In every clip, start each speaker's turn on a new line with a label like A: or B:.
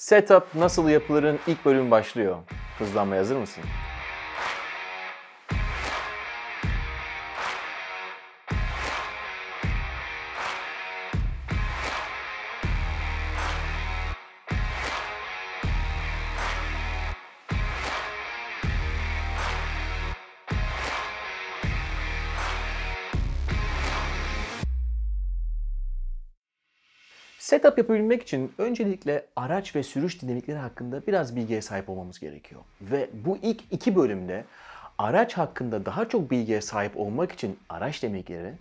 A: Setup nasıl yapılırın ilk bölüm başlıyor. Hızlanmaya hazır mısın? Setup yapabilmek için öncelikle araç ve sürüş dinamikleri hakkında biraz bilgiye sahip olmamız gerekiyor. Ve bu ilk iki bölümde araç hakkında daha çok bilgiye sahip olmak için araç dinamikleri,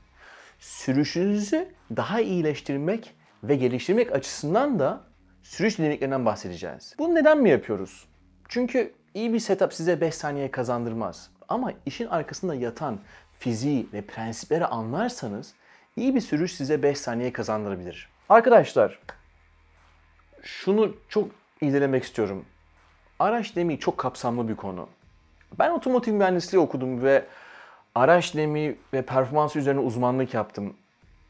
A: sürüşünüzü daha iyileştirmek ve geliştirmek açısından da sürüş dinamiklerinden bahsedeceğiz. Bunu neden mi yapıyoruz? Çünkü iyi bir setup size 5 saniye kazandırmaz. Ama işin arkasında yatan fiziği ve prensipleri anlarsanız iyi bir sürüş size 5 saniye kazandırabilir. Arkadaşlar şunu çok irdelemek istiyorum. Araç demiği çok kapsamlı bir konu. Ben otomotiv mühendisliği okudum ve araç demiği ve performans üzerine uzmanlık yaptım.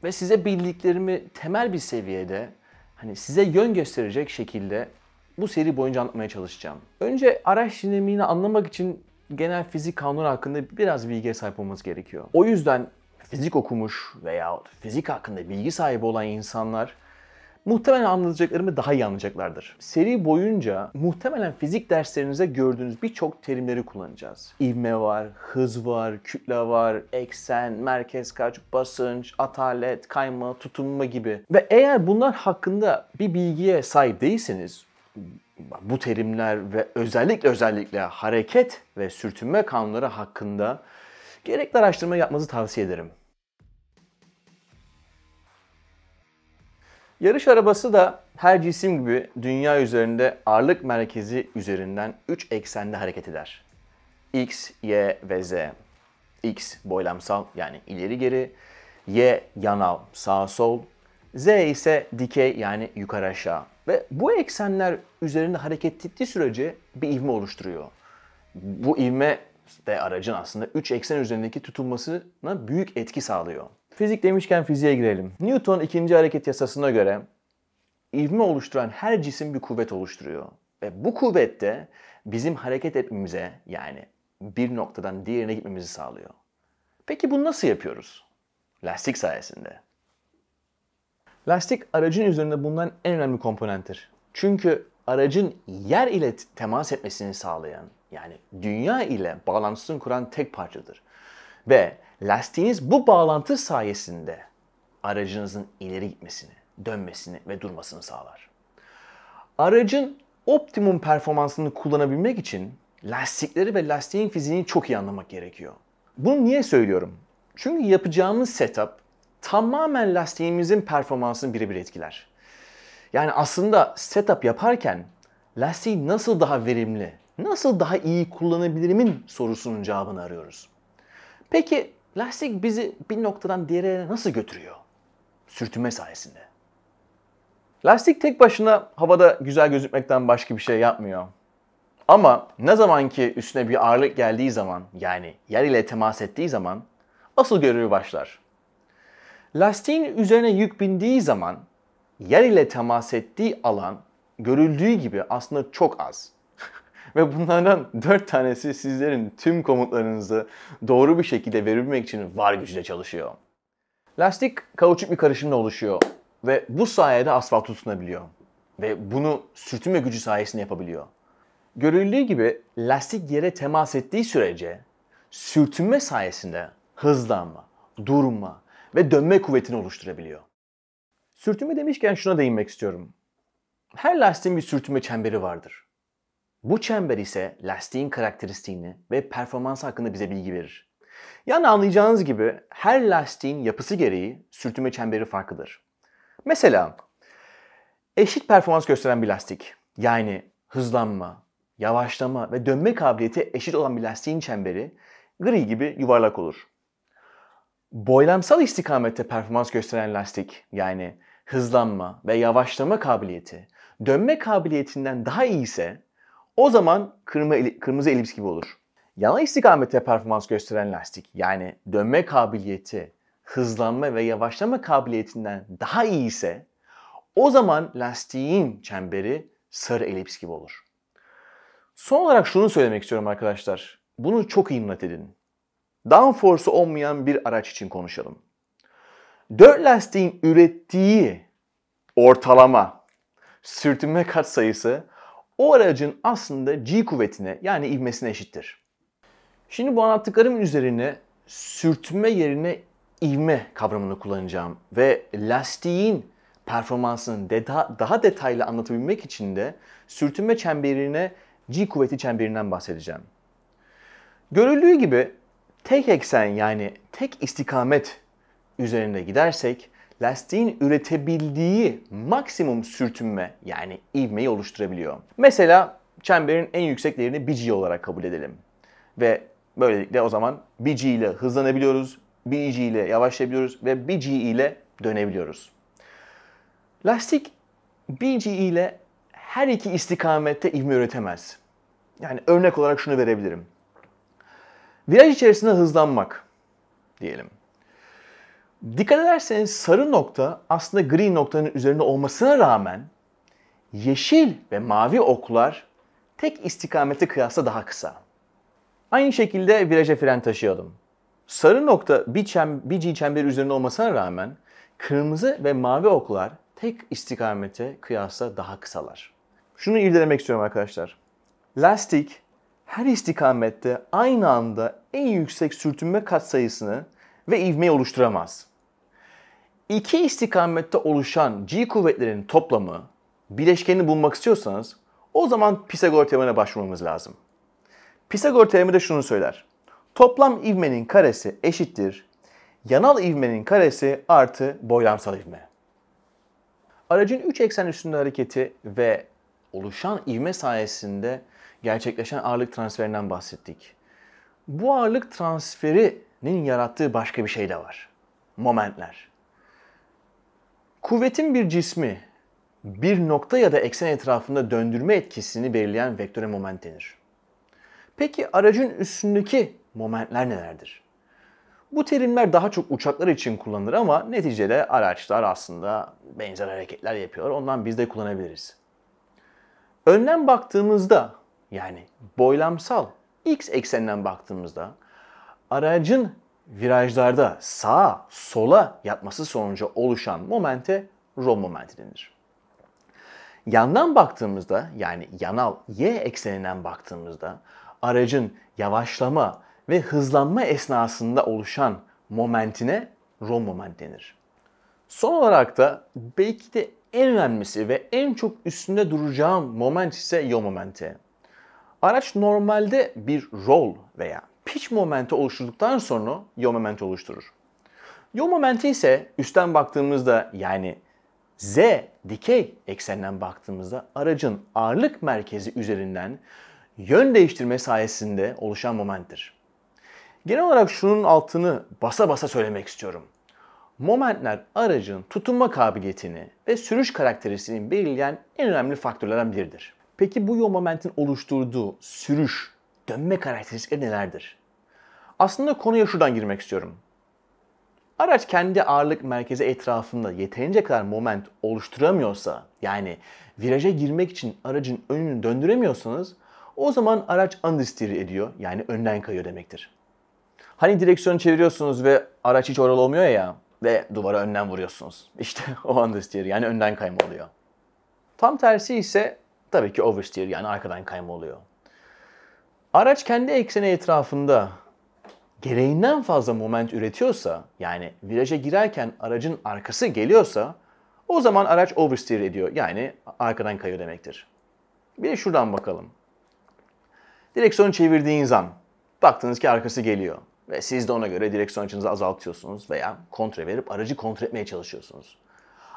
A: Ve size bildiklerimi temel bir seviyede hani size yön gösterecek şekilde bu seri boyunca anlatmaya çalışacağım. Önce araç dinamiğini anlamak için genel fizik kanunu hakkında biraz bilgiye sahip olmamız gerekiyor. O yüzden fizik okumuş veya fizik hakkında bilgi sahibi olan insanlar muhtemelen anlatacaklarımı daha iyi anlayacaklardır. Seri boyunca muhtemelen fizik derslerinize gördüğünüz birçok terimleri kullanacağız. İvme var, hız var, kütle var, eksen, merkez kaç, basınç, atalet, kayma, tutunma gibi. Ve eğer bunlar hakkında bir bilgiye sahip değilseniz bu terimler ve özellikle özellikle hareket ve sürtünme kanunları hakkında gerekli araştırma yapmanızı tavsiye ederim. Yarış arabası da her cisim gibi dünya üzerinde ağırlık merkezi üzerinden 3 eksende hareket eder. X, Y ve Z. X boylamsal yani ileri geri, Y yanal sağ sol, Z ise dikey yani yukarı aşağı. Ve bu eksenler üzerinde hareket ettiği sürece bir ivme oluşturuyor. Bu ivme de aracın aslında 3 eksen üzerindeki tutulmasına büyük etki sağlıyor. Fizik demişken fiziğe girelim. Newton ikinci hareket yasasına göre ivme oluşturan her cisim bir kuvvet oluşturuyor. Ve bu kuvvet de bizim hareket etmemize yani bir noktadan diğerine gitmemizi sağlıyor. Peki bunu nasıl yapıyoruz? Lastik sayesinde. Lastik aracın üzerinde bulunan en önemli komponenttir. Çünkü aracın yer ile temas etmesini sağlayan yani dünya ile bağlantısını kuran tek parçadır. Ve Lastiğiniz bu bağlantı sayesinde aracınızın ileri gitmesini, dönmesini ve durmasını sağlar. Aracın optimum performansını kullanabilmek için lastikleri ve lastiğin fiziğini çok iyi anlamak gerekiyor. Bunu niye söylüyorum? Çünkü yapacağımız setup tamamen lastiğimizin performansını birebir etkiler. Yani aslında setup yaparken lastiği nasıl daha verimli, nasıl daha iyi kullanabilirimin sorusunun cevabını arıyoruz. Peki Lastik bizi bir noktadan diğerine nasıl götürüyor? Sürtünme sayesinde. Lastik tek başına havada güzel gözükmekten başka bir şey yapmıyor. Ama ne zaman ki üstüne bir ağırlık geldiği zaman yani yer ile temas ettiği zaman asıl görevi başlar. Lastiğin üzerine yük bindiği zaman yer ile temas ettiği alan görüldüğü gibi aslında çok az. Ve bunlardan 4 tanesi sizlerin tüm komutlarınızı doğru bir şekilde verebilmek için var gücüyle çalışıyor. Lastik kauçuk bir karışımla oluşuyor ve bu sayede asfalt tutunabiliyor. Ve bunu sürtünme gücü sayesinde yapabiliyor. Görüldüğü gibi lastik yere temas ettiği sürece sürtünme sayesinde hızlanma, durma ve dönme kuvvetini oluşturabiliyor. Sürtünme demişken şuna değinmek istiyorum. Her lastiğin bir sürtünme çemberi vardır. Bu çember ise lastiğin karakteristiğini ve performansı hakkında bize bilgi verir. Yani anlayacağınız gibi her lastiğin yapısı gereği sürtünme çemberi farklıdır. Mesela eşit performans gösteren bir lastik yani hızlanma, yavaşlama ve dönme kabiliyeti eşit olan bir lastiğin çemberi gri gibi yuvarlak olur. Boylamsal istikamette performans gösteren lastik yani hızlanma ve yavaşlama kabiliyeti dönme kabiliyetinden daha iyi ise o zaman kırma, kırmızı elips gibi olur. Yana istikamette performans gösteren lastik yani dönme kabiliyeti, hızlanma ve yavaşlama kabiliyetinden daha iyi ise o zaman lastiğin çemberi sarı elips gibi olur. Son olarak şunu söylemek istiyorum arkadaşlar. Bunu çok iyi not edin. Downforce olmayan bir araç için konuşalım. Dört lastiğin ürettiği ortalama sürtünme kat sayısı, o aracın aslında G kuvvetine yani ivmesine eşittir. Şimdi bu anlattıklarımın üzerine sürtme yerine ivme kavramını kullanacağım ve lastiğin performansını deda, daha detaylı anlatabilmek için de sürtünme çemberine G kuvveti çemberinden bahsedeceğim. Görüldüğü gibi tek eksen yani tek istikamet üzerinde gidersek lastiğin üretebildiği maksimum sürtünme yani ivmeyi oluşturabiliyor. Mesela çemberin en yüksek değerini BG olarak kabul edelim. Ve böylelikle o zaman BG ile hızlanabiliyoruz, BG ile yavaşlayabiliyoruz ve BG ile dönebiliyoruz. Lastik BG ile her iki istikamette ivme üretemez. Yani örnek olarak şunu verebilirim. Viraj içerisinde hızlanmak diyelim. Dikkat ederseniz sarı nokta aslında gri noktanın üzerinde olmasına rağmen yeşil ve mavi oklar tek istikamete kıyasla daha kısa. Aynı şekilde viraja fren taşıyalım. Sarı nokta bir, çem, bir G çemberi üzerinde olmasına rağmen kırmızı ve mavi oklar tek istikamete kıyasla daha kısalar. Şunu irdelemek istiyorum arkadaşlar. Lastik her istikamette aynı anda en yüksek sürtünme katsayısını ve ivmeyi oluşturamaz. İki istikamette oluşan G kuvvetlerinin toplamı bileşkenini bulmak istiyorsanız o zaman Pisagor teoremine başvurmamız lazım. Pisagor teoremi de şunu söyler. Toplam ivmenin karesi eşittir yanal ivmenin karesi artı boylamsal ivme. Aracın 3 eksen üstünde hareketi ve oluşan ivme sayesinde gerçekleşen ağırlık transferinden bahsettik. Bu ağırlık transferinin yarattığı başka bir şey de var. Momentler. Kuvvetin bir cismi bir nokta ya da eksen etrafında döndürme etkisini belirleyen vektöre moment denir. Peki aracın üstündeki momentler nelerdir? Bu terimler daha çok uçaklar için kullanılır ama neticede araçlar aslında benzer hareketler yapıyorlar. Ondan biz de kullanabiliriz. Önden baktığımızda yani boylamsal x ekseninden baktığımızda aracın virajlarda sağa, sola yatması sonucu oluşan momente rol momenti denir. Yandan baktığımızda yani yanal y ekseninden baktığımızda aracın yavaşlama ve hızlanma esnasında oluşan momentine rol moment denir. Son olarak da belki de en önemlisi ve en çok üstünde duracağım moment ise yaw momenti. Araç normalde bir roll veya pitch momenti oluşturduktan sonra yaw momenti oluşturur. Yaw momenti ise üstten baktığımızda yani Z dikey eksenden baktığımızda aracın ağırlık merkezi üzerinden yön değiştirme sayesinde oluşan momenttir. Genel olarak şunun altını basa basa söylemek istiyorum. Momentler aracın tutunma kabiliyetini ve sürüş karakteristiğini belirleyen en önemli faktörlerden biridir. Peki bu yol momentin oluşturduğu sürüş, dönme karakteristikleri nelerdir? Aslında konuya şuradan girmek istiyorum. Araç kendi ağırlık merkezi etrafında yeterince kadar moment oluşturamıyorsa, yani viraja girmek için aracın önünü döndüremiyorsanız, o zaman araç understeer ediyor, yani önden kayıyor demektir. Hani direksiyonu çeviriyorsunuz ve araç hiç oralı olmuyor ya ve duvara önden vuruyorsunuz. İşte o understeer yani önden kayma oluyor. Tam tersi ise tabii ki oversteer yani arkadan kayma oluyor. Araç kendi ekseni etrafında gereğinden fazla moment üretiyorsa yani viraja girerken aracın arkası geliyorsa o zaman araç oversteer ediyor yani arkadan kayıyor demektir. Bir de şuradan bakalım. Direksiyonu çevirdiğiniz an baktınız ki arkası geliyor ve siz de ona göre direksiyon açınızı azaltıyorsunuz veya kontre verip aracı kontrol etmeye çalışıyorsunuz.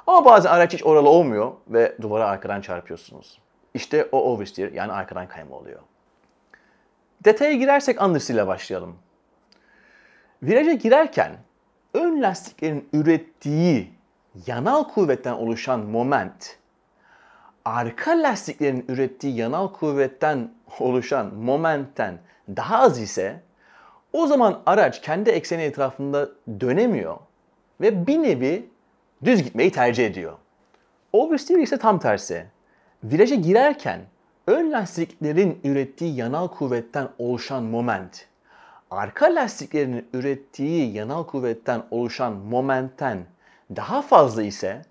A: Ama bazen araç hiç oralı olmuyor ve duvara arkadan çarpıyorsunuz. İşte o oversteer yani arkadan kayma oluyor. Detaya girersek understeer ile başlayalım. Viraja girerken ön lastiklerin ürettiği yanal kuvvetten oluşan moment arka lastiklerin ürettiği yanal kuvvetten oluşan momentten daha az ise o zaman araç kendi ekseni etrafında dönemiyor ve bir nevi düz gitmeyi tercih ediyor. Oversteer ise tam tersi. Viraja girerken ön lastiklerin ürettiği yanal kuvvetten oluşan moment arka lastiklerinin ürettiği yanal kuvvetten oluşan momentten daha fazla ise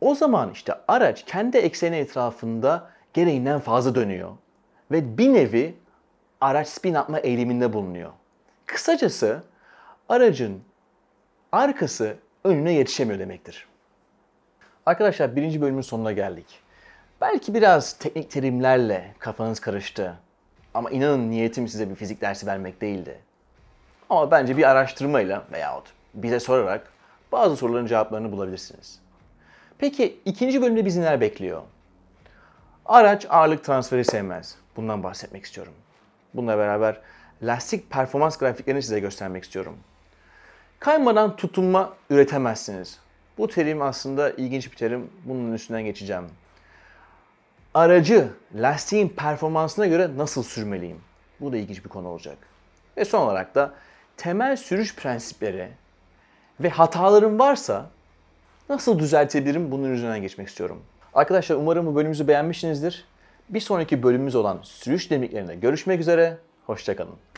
A: o zaman işte araç kendi ekseni etrafında gereğinden fazla dönüyor ve bir nevi araç spin atma eğiliminde bulunuyor. Kısacası aracın arkası önüne yetişemiyor demektir. Arkadaşlar birinci bölümün sonuna geldik. Belki biraz teknik terimlerle kafanız karıştı. Ama inanın niyetim size bir fizik dersi vermek değildi. Ama bence bir araştırmayla veyahut bize sorarak bazı soruların cevaplarını bulabilirsiniz. Peki ikinci bölümde bizi neler bekliyor? Araç ağırlık transferi sevmez. Bundan bahsetmek istiyorum. Bununla beraber lastik performans grafiklerini size göstermek istiyorum. Kaymadan tutunma üretemezsiniz. Bu terim aslında ilginç bir terim. Bunun üstünden geçeceğim aracı lastiğin performansına göre nasıl sürmeliyim? Bu da ilginç bir konu olacak. Ve son olarak da temel sürüş prensipleri ve hatalarım varsa nasıl düzeltebilirim bunun üzerine geçmek istiyorum. Arkadaşlar umarım bu bölümümüzü beğenmişsinizdir. Bir sonraki bölümümüz olan sürüş demiklerinde görüşmek üzere. Hoşçakalın.